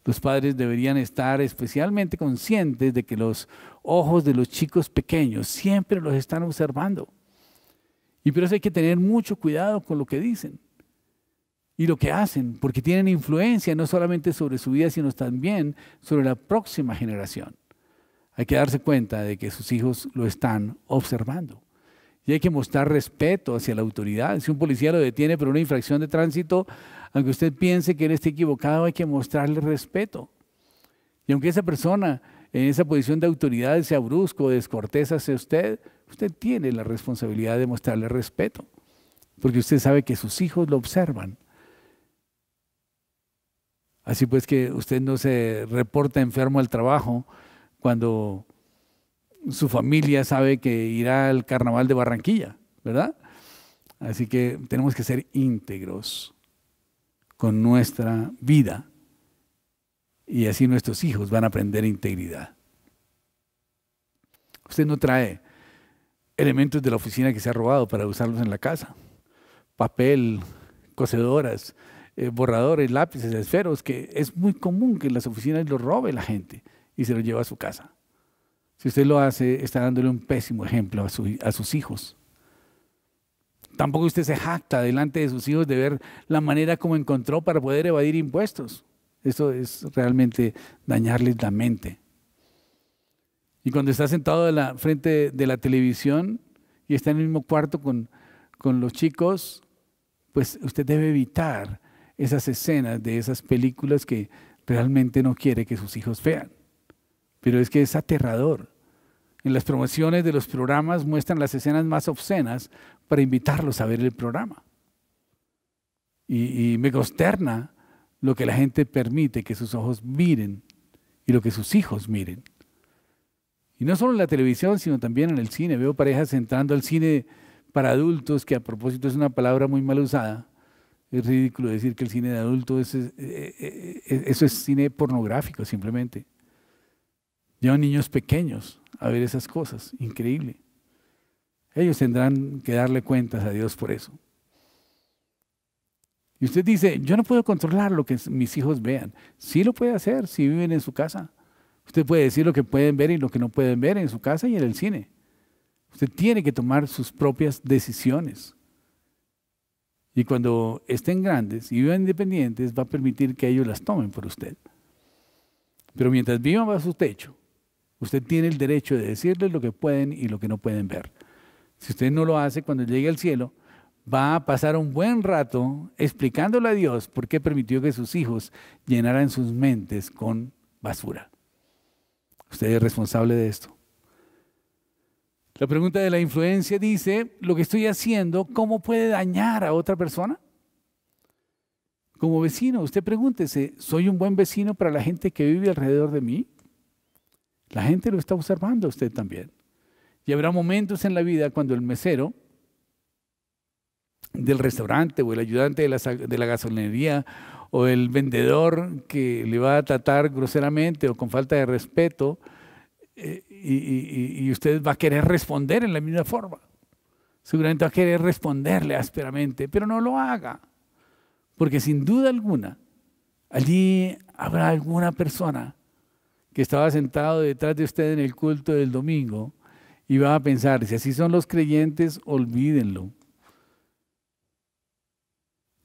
Los padres deberían estar especialmente conscientes de que los ojos de los chicos pequeños siempre los están observando. Y por eso hay que tener mucho cuidado con lo que dicen y lo que hacen, porque tienen influencia no solamente sobre su vida, sino también sobre la próxima generación. Hay que darse cuenta de que sus hijos lo están observando. Y hay que mostrar respeto hacia la autoridad. Si un policía lo detiene por una infracción de tránsito, aunque usted piense que él esté equivocado, hay que mostrarle respeto. Y aunque esa persona en esa posición de autoridad, sea brusco, descortés hacia usted, usted tiene la responsabilidad de mostrarle respeto, porque usted sabe que sus hijos lo observan. Así pues que usted no se reporta enfermo al trabajo cuando su familia sabe que irá al carnaval de Barranquilla, ¿verdad? Así que tenemos que ser íntegros con nuestra vida y así nuestros hijos van a aprender integridad. Usted no trae elementos de la oficina que se ha robado para usarlos en la casa. Papel, cocedoras, eh, borradores, lápices, esferos, que es muy común que en las oficinas lo robe la gente y se lo lleva a su casa. Si usted lo hace, está dándole un pésimo ejemplo a sus hijos. Tampoco usted se jacta delante de sus hijos de ver la manera como encontró para poder evadir impuestos. Eso es realmente dañarles la mente. Y cuando está sentado de la, frente de la televisión y está en el mismo cuarto con, los chicos, pues usted debe evitar esas escenas de esas películas que realmente no quiere que sus hijos vean. Pero es que es aterrador. En las promociones de los programas muestran las escenas más obscenas para invitarlos a ver el programa. Y, y me consterna lo que la gente permite que sus ojos miren y lo que sus hijos miren. Y no solo en la televisión, sino también en el cine. Veo parejas entrando al cine para adultos, que a propósito es una palabra muy mal usada. Es ridículo decir que el cine de adultos es, eso es cine pornográfico simplemente. Llevan niños pequeños a ver esas cosas, increíble. Ellos tendrán que darle cuentas a Dios por eso. Y usted dice, yo no puedo controlar lo que mis hijos vean. Sí lo puede hacer si viven en su casa. Usted puede decir lo que pueden ver y lo que no pueden ver en su casa y en el cine. Usted tiene que tomar sus propias decisiones. Y cuando estén grandes y vivan independientes, va a permitir que ellos las tomen por usted. Pero mientras vivan bajo su techo, usted tiene el derecho de decirles lo que pueden y lo que no pueden ver. Si usted no lo hace, cuando llegue al cielo, va a pasar un buen rato explicándole a Dios por qué permitió que sus hijos llenaran sus mentes con basura. Usted es responsable de esto. La pregunta de la influencia dice, lo que estoy haciendo, ¿cómo puede dañar a otra persona? Como vecino, usted pregúntese, ¿soy un buen vecino para la gente que vive alrededor de mí? La gente lo está observando usted también. Y habrá momentos en la vida cuando el mesero del restaurante o el ayudante de la, de gasolinería o el vendedor que le va a tratar groseramente o con falta de respeto eh, y, y, usted va a querer responder en la misma forma. Seguramente va a querer responderle ásperamente, pero no lo haga, porque sin duda alguna allí habrá alguna persona que estaba sentado detrás de usted en el culto del domingo y va a pensar, si así son los creyentes, olvídenlo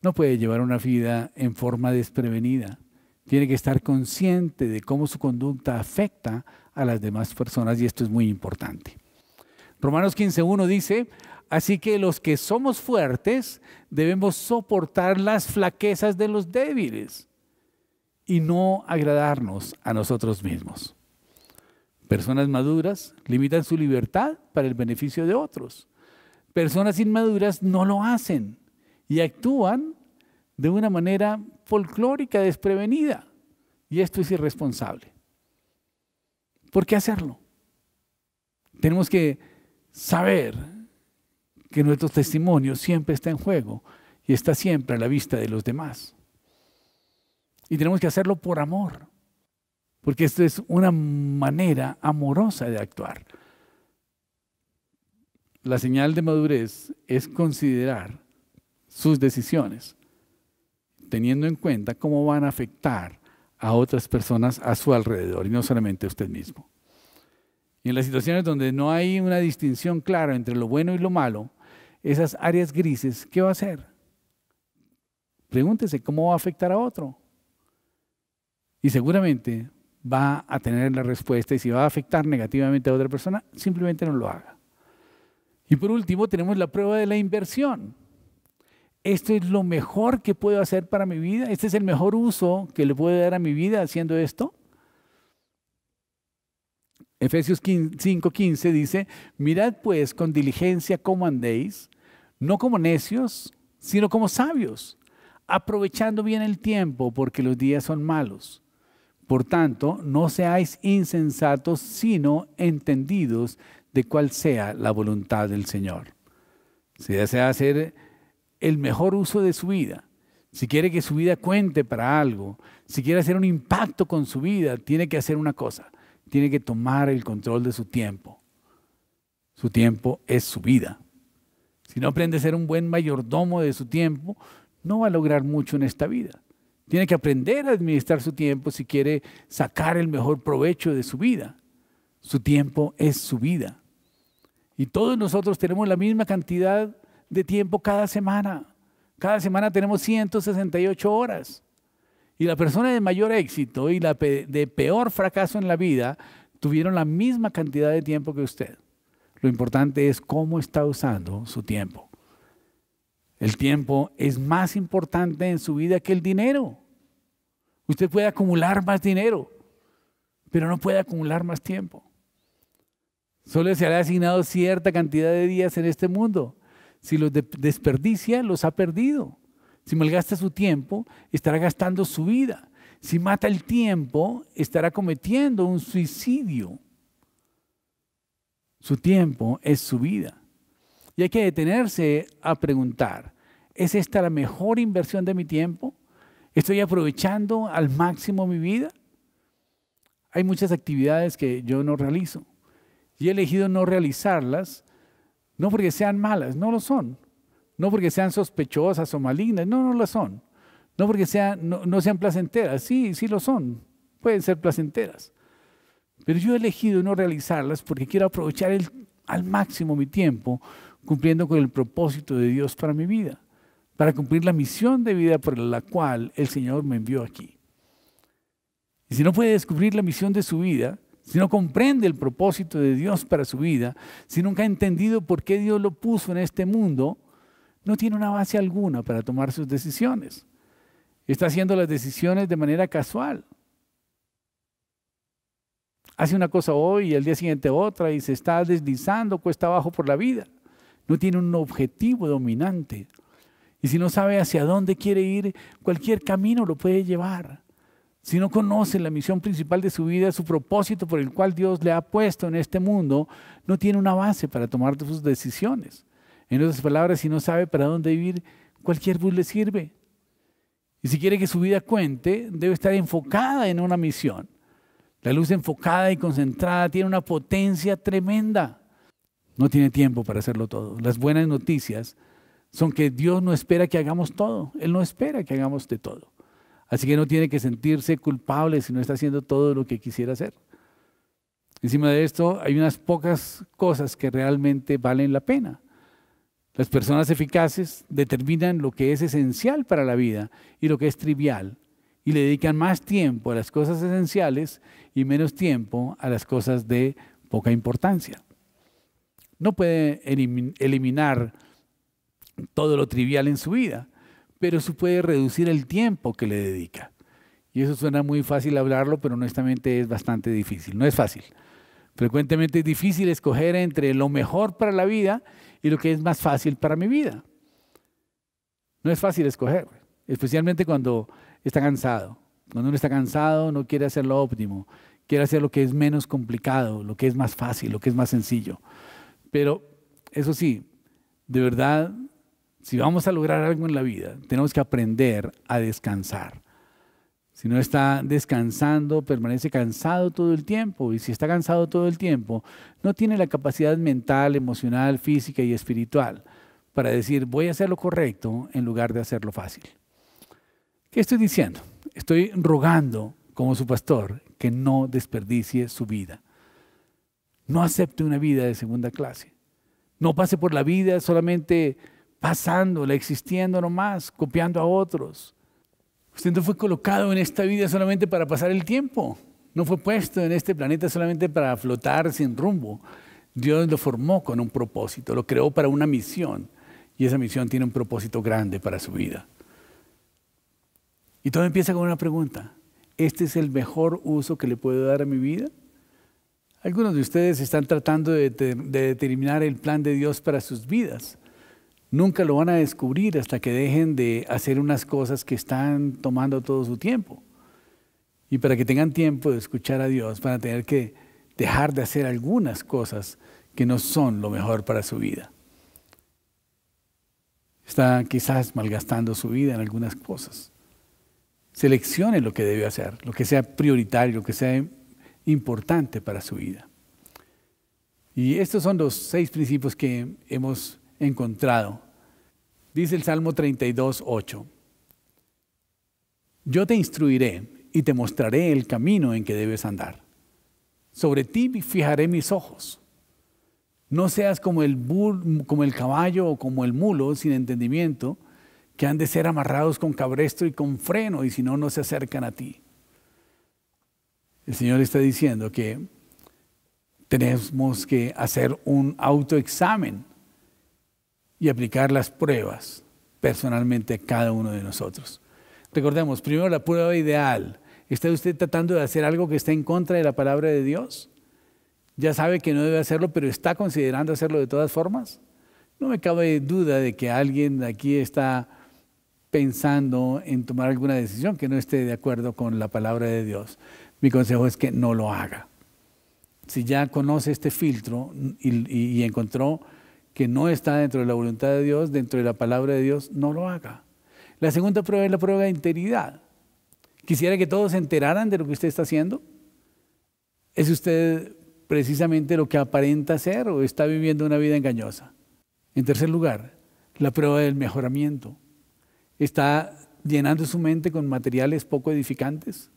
no puede llevar una vida en forma desprevenida. Tiene que estar consciente de cómo su conducta afecta a las demás personas y esto es muy importante. Romanos 15.1 dice, así que los que somos fuertes debemos soportar las flaquezas de los débiles y no agradarnos a nosotros mismos. Personas maduras limitan su libertad para el beneficio de otros. Personas inmaduras no lo hacen y actúan de una manera folclórica, desprevenida. Y esto es irresponsable. ¿Por qué hacerlo? Tenemos que saber que nuestro testimonio siempre está en juego y está siempre a la vista de los demás. Y tenemos que hacerlo por amor, porque esto es una manera amorosa de actuar. La señal de madurez es considerar sus decisiones teniendo en cuenta cómo van a afectar a otras personas a su alrededor y no solamente a usted mismo. Y en las situaciones donde no hay una distinción clara entre lo bueno y lo malo, esas áreas grises, ¿qué va a hacer? Pregúntese cómo va a afectar a otro. Y seguramente va a tener la respuesta y si va a afectar negativamente a otra persona, simplemente no lo haga. Y por último, tenemos la prueba de la inversión esto es lo mejor que puedo hacer para mi vida, este es el mejor uso que le puedo dar a mi vida haciendo esto. Efesios 5:15 dice, mirad pues con diligencia cómo andéis, no como necios, sino como sabios, aprovechando bien el tiempo, porque los días son malos. Por tanto, no seáis insensatos, sino entendidos de cuál sea la voluntad del Señor. Si desea hacer el mejor uso de su vida, si quiere que su vida cuente para algo, si quiere hacer un impacto con su vida, tiene que hacer una cosa, tiene que tomar el control de su tiempo. Su tiempo es su vida. Si no aprende a ser un buen mayordomo de su tiempo, no va a lograr mucho en esta vida. Tiene que aprender a administrar su tiempo si quiere sacar el mejor provecho de su vida. Su tiempo es su vida. Y todos nosotros tenemos la misma cantidad de tiempo cada semana. Cada semana tenemos 168 horas. Y la persona de mayor éxito y la de peor fracaso en la vida tuvieron la misma cantidad de tiempo que usted. Lo importante es cómo está usando su tiempo. El tiempo es más importante en su vida que el dinero. Usted puede acumular más dinero, pero no puede acumular más tiempo. Solo se le ha asignado cierta cantidad de días en este mundo. Si los desperdicia, los ha perdido. Si malgasta su tiempo, estará gastando su vida. Si mata el tiempo, estará cometiendo un suicidio. Su tiempo es su vida. Y hay que detenerse a preguntar, ¿es esta la mejor inversión de mi tiempo? ¿Estoy aprovechando al máximo mi vida? Hay muchas actividades que yo no realizo y he elegido no realizarlas no porque sean malas, no lo son. No porque sean sospechosas o malignas, no, no lo son. No porque sean, no, sean placenteras, sí, sí lo son. Pueden ser placenteras. Pero yo he elegido no realizarlas porque quiero aprovechar al máximo mi tiempo cumpliendo con el propósito de Dios para mi vida, para cumplir la misión de vida por la cual el Señor me envió aquí. Y si no puede descubrir la misión de su vida, si no comprende el propósito de Dios para su vida, si nunca ha entendido por qué Dios lo puso en este mundo, no tiene una base alguna para tomar sus decisiones. Está haciendo las decisiones de manera casual. Hace una cosa hoy y al día siguiente otra y se está deslizando cuesta abajo por la vida. No tiene un objetivo dominante. Y si no sabe hacia dónde quiere ir, cualquier camino lo puede llevar si no conoce la misión principal de su vida, su propósito por el cual Dios le ha puesto en este mundo, no tiene una base para tomar sus decisiones. En otras palabras, si no sabe para dónde vivir, cualquier bus le sirve. Y si quiere que su vida cuente, debe estar enfocada en una misión. La luz enfocada y concentrada tiene una potencia tremenda. No tiene tiempo para hacerlo todo. Las buenas noticias son que Dios no espera que hagamos todo. Él no espera que hagamos de todo. Así que no tiene que sentirse culpable si no está haciendo todo lo que quisiera hacer. Encima de esto, hay unas pocas cosas que realmente valen la pena. Las personas eficaces determinan lo que es esencial para la vida y lo que es trivial, y le dedican más tiempo a las cosas esenciales y menos tiempo a las cosas de poca importancia. No puede eliminar todo lo trivial en su vida, pero eso puede reducir el tiempo que le dedica. Y eso suena muy fácil hablarlo, pero honestamente es bastante difícil. No es fácil. Frecuentemente es difícil escoger entre lo mejor para la vida y lo que es más fácil para mi vida. No es fácil escoger, especialmente cuando está cansado. Cuando uno está cansado no quiere hacer lo óptimo, quiere hacer lo que es menos complicado, lo que es más fácil, lo que es más sencillo. Pero eso sí, de verdad si vamos a lograr algo en la vida, tenemos que aprender a descansar. Si no está descansando, permanece cansado todo el tiempo. Y si está cansado todo el tiempo, no tiene la capacidad mental, emocional, física y espiritual para decir voy a hacer lo correcto en lugar de hacerlo fácil. ¿Qué estoy diciendo? Estoy rogando como su pastor que no desperdicie su vida. No acepte una vida de segunda clase. No pase por la vida solamente pasándola, existiendo nomás, copiando a otros. Usted no fue colocado en esta vida solamente para pasar el tiempo, no fue puesto en este planeta solamente para flotar sin rumbo. Dios lo formó con un propósito, lo creó para una misión y esa misión tiene un propósito grande para su vida. Y todo empieza con una pregunta. ¿Este es el mejor uso que le puedo dar a mi vida? Algunos de ustedes están tratando de, de determinar el plan de Dios para sus vidas. Nunca lo van a descubrir hasta que dejen de hacer unas cosas que están tomando todo su tiempo. Y para que tengan tiempo de escuchar a Dios, van a tener que dejar de hacer algunas cosas que no son lo mejor para su vida. Está quizás malgastando su vida en algunas cosas. Seleccione lo que debe hacer, lo que sea prioritario, lo que sea importante para su vida. Y estos son los seis principios que hemos encontrado. Dice el Salmo 32, 8. Yo te instruiré y te mostraré el camino en que debes andar. Sobre ti fijaré mis ojos. No seas como el, como el caballo o como el mulo sin entendimiento, que han de ser amarrados con cabresto y con freno, y si no, no se acercan a ti. El Señor está diciendo que tenemos que hacer un autoexamen y aplicar las pruebas personalmente a cada uno de nosotros. Recordemos, primero la prueba ideal. ¿Está usted tratando de hacer algo que está en contra de la palabra de Dios? Ya sabe que no debe hacerlo, pero está considerando hacerlo de todas formas. No me cabe duda de que alguien de aquí está pensando en tomar alguna decisión que no esté de acuerdo con la palabra de Dios. Mi consejo es que no lo haga. Si ya conoce este filtro y encontró que no está dentro de la voluntad de Dios, dentro de la palabra de Dios, no lo haga. La segunda prueba es la prueba de integridad. Quisiera que todos se enteraran de lo que usted está haciendo. ¿Es usted precisamente lo que aparenta ser o está viviendo una vida engañosa? En tercer lugar, la prueba del mejoramiento. ¿Está llenando su mente con materiales poco edificantes?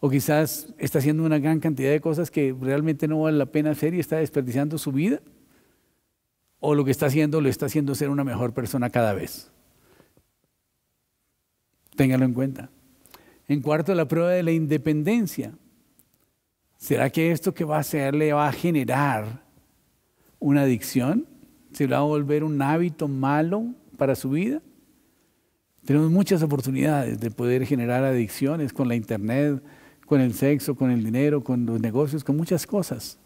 O quizás está haciendo una gran cantidad de cosas que realmente no vale la pena hacer y está desperdiciando su vida o lo que está haciendo lo está haciendo ser una mejor persona cada vez. Téngalo en cuenta. En cuarto, la prueba de la independencia. ¿Será que esto que va a hacer le va a generar una adicción? ¿Se va a volver un hábito malo para su vida? Tenemos muchas oportunidades de poder generar adicciones con la internet, con el sexo, con el dinero, con los negocios, con muchas cosas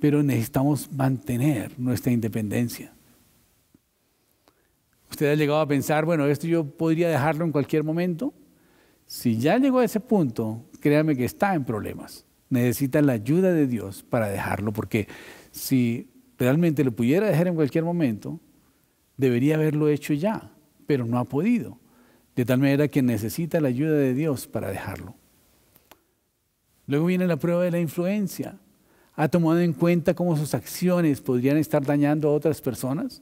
pero necesitamos mantener nuestra independencia. Usted ha llegado a pensar, bueno, esto yo podría dejarlo en cualquier momento. Si ya llegó a ese punto, créame que está en problemas. Necesita la ayuda de Dios para dejarlo, porque si realmente lo pudiera dejar en cualquier momento, debería haberlo hecho ya, pero no ha podido. De tal manera que necesita la ayuda de Dios para dejarlo. Luego viene la prueba de la influencia. ¿Ha tomado en cuenta cómo sus acciones podrían estar dañando a otras personas?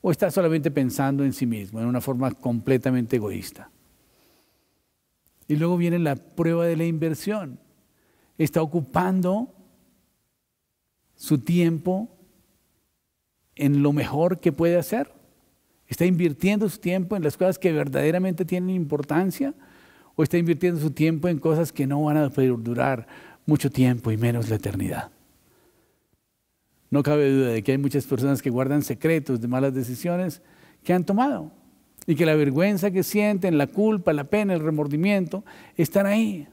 ¿O está solamente pensando en sí mismo, en una forma completamente egoísta? Y luego viene la prueba de la inversión. Está ocupando su tiempo en lo mejor que puede hacer. Está invirtiendo su tiempo en las cosas que verdaderamente tienen importancia o está invirtiendo su tiempo en cosas que no van a durar mucho tiempo y menos la eternidad. No cabe duda de que hay muchas personas que guardan secretos de malas decisiones que han tomado y que la vergüenza que sienten, la culpa, la pena, el remordimiento, están ahí.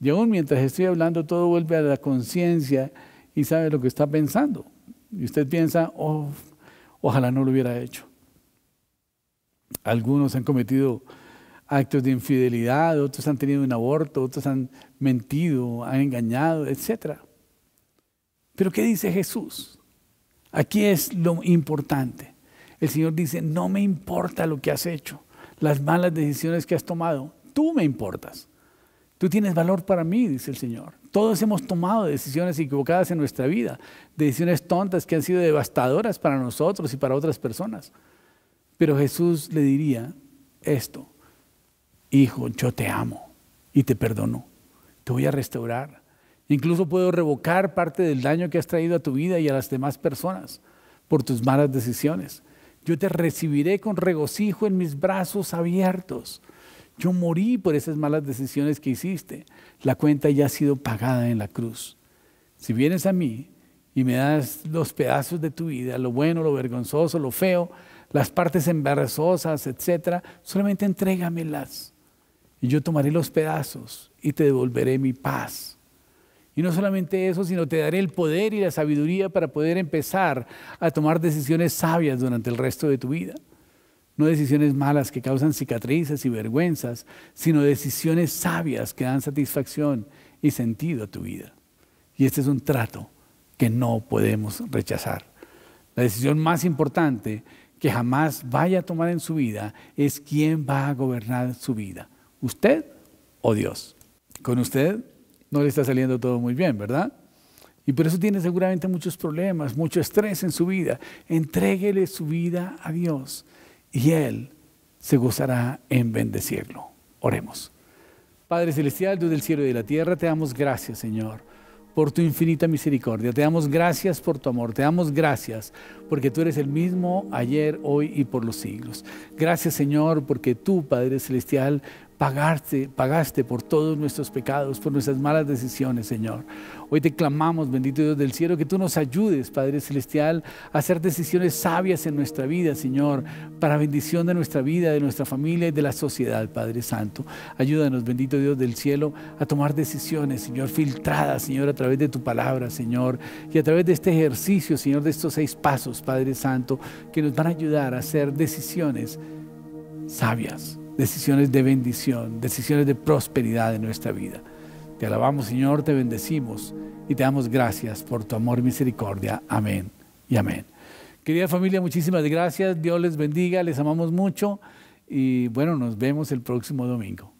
Y aún mientras estoy hablando, todo vuelve a la conciencia y sabe lo que está pensando. Y usted piensa, oh, ojalá no lo hubiera hecho. Algunos han cometido actos de infidelidad, otros han tenido un aborto, otros han mentido, han engañado, etcétera. Pero ¿qué dice Jesús? Aquí es lo importante. El Señor dice, no me importa lo que has hecho, las malas decisiones que has tomado, tú me importas. Tú tienes valor para mí, dice el Señor. Todos hemos tomado decisiones equivocadas en nuestra vida, decisiones tontas que han sido devastadoras para nosotros y para otras personas. Pero Jesús le diría esto, hijo, yo te amo y te perdono, te voy a restaurar, Incluso puedo revocar parte del daño que has traído a tu vida y a las demás personas por tus malas decisiones. Yo te recibiré con regocijo en mis brazos abiertos. Yo morí por esas malas decisiones que hiciste. La cuenta ya ha sido pagada en la cruz. Si vienes a mí y me das los pedazos de tu vida, lo bueno, lo vergonzoso, lo feo, las partes embarazosas, etcétera, solamente entrégamelas. Y yo tomaré los pedazos y te devolveré mi paz. Y no solamente eso, sino te daré el poder y la sabiduría para poder empezar a tomar decisiones sabias durante el resto de tu vida. No decisiones malas que causan cicatrices y vergüenzas, sino decisiones sabias que dan satisfacción y sentido a tu vida. Y este es un trato que no podemos rechazar. La decisión más importante que jamás vaya a tomar en su vida es quién va a gobernar su vida, usted o Dios. Con usted no le está saliendo todo muy bien, ¿verdad? Y por eso tiene seguramente muchos problemas, mucho estrés en su vida. Entréguele su vida a Dios y Él se gozará en bendecirlo. Oremos. Padre Celestial, Dios del cielo y de la tierra, te damos gracias, Señor, por tu infinita misericordia. Te damos gracias por tu amor. Te damos gracias porque tú eres el mismo ayer, hoy y por los siglos. Gracias, Señor, porque tú, Padre Celestial, pagaste, pagaste por todos nuestros pecados, por nuestras malas decisiones, Señor. Hoy te clamamos, bendito Dios del cielo, que tú nos ayudes, Padre Celestial, a hacer decisiones sabias en nuestra vida, Señor, para bendición de nuestra vida, de nuestra familia y de la sociedad, Padre Santo. Ayúdanos, bendito Dios del cielo, a tomar decisiones, Señor, filtradas, Señor, a través de tu palabra, Señor, y a través de este ejercicio, Señor, de estos seis pasos, Padre Santo, que nos van a ayudar a hacer decisiones sabias decisiones de bendición, decisiones de prosperidad en nuestra vida. Te alabamos Señor, te bendecimos y te damos gracias por tu amor y misericordia. Amén y amén. Querida familia, muchísimas gracias. Dios les bendiga, les amamos mucho y bueno, nos vemos el próximo domingo.